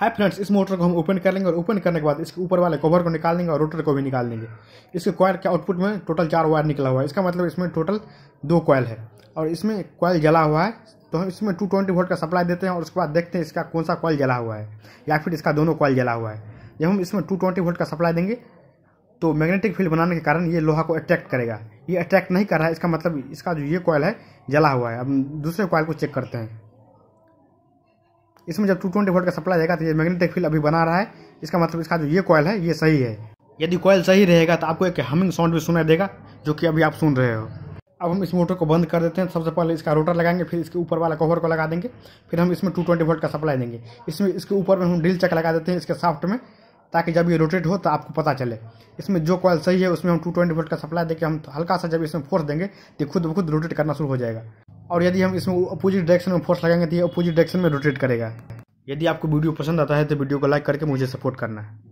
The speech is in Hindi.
हाई फ्रेंड्स इस मोटर को हम ओपन कर लेंगे और ओपन करने के बाद इसके ऊपर वाले कवर को निकाल देंगे और रोटर को भी निकाल देंगे इसके कॉयल के आउटपुट में टोटल चार वायर निकला हुआ है इसका मतलब इसमें टोटल दो कॉयल है और इसमें कॉयल जला हुआ है तो हम इसमें टू ट्वेंटी वोल्ट का सप्लाई देते हैं और उसके बाद देखते हैं इसका कौन सा कॉयल जला हुआ है या फिर इसका दोनों कॉयल जला हुआ है जब हम इसमें टू ट्वेंटी वोल्ट का सप्लाई देंगे तो मैग्नेटिक फील्ड बनाने के कारण ये लोहा को अट्रैक्ट करेगा ये अट्रैक्ट नहीं कर रहा है इसका मतलब इसका जो ये कॉयल है जला हुआ है अब दूसरे कॉयल को चेक करते हैं इसमें जब टू ट्वेंटी वोल्ट का सप्लाई देगा तो ये मैग्नेटिक फील्ड अभी बना रहा है इसका मतलब इसका जो ये कॉयल है ये सही है यदि कॉयल सही रहेगा तो आपको एक हमिंग साउंड भी सुनाई देगा जो कि अभी आप सुन रहे हो अब हम इस मोटर को बंद कर देते हैं सबसे पहले इसका रोटर लगाएंगे फिर इसके ऊपर वाला कवर को लगा देंगे फिर हम इसमें टू ट्वेंटी वोल्ट का सप्लाई देंगे इसमें इसके ऊपर में हम ड्रिल चक लगा देते हैं इसके साफ्ट में ताकि जब ये रोटेट हो तो आपको पता चले इसमें जो कॉल सही है उसमें हम टू ट्वेंटी वोल्ट का सप्लाई देके हम हल्का सा जब इसमें फोर्स देंगे तो खुद ब खुद रोटेट करना शुरू हो जाएगा और यदि हम इसमें अपोजिट डायरेक्शन में फोर्स लगाएंगे तो ये अपोजिट डायरेक्शन में रोटेट करेगा यदि आपको वीडियो पसंद आता है तो वीडियो को लाइक करके मुझे सपोर्ट करना है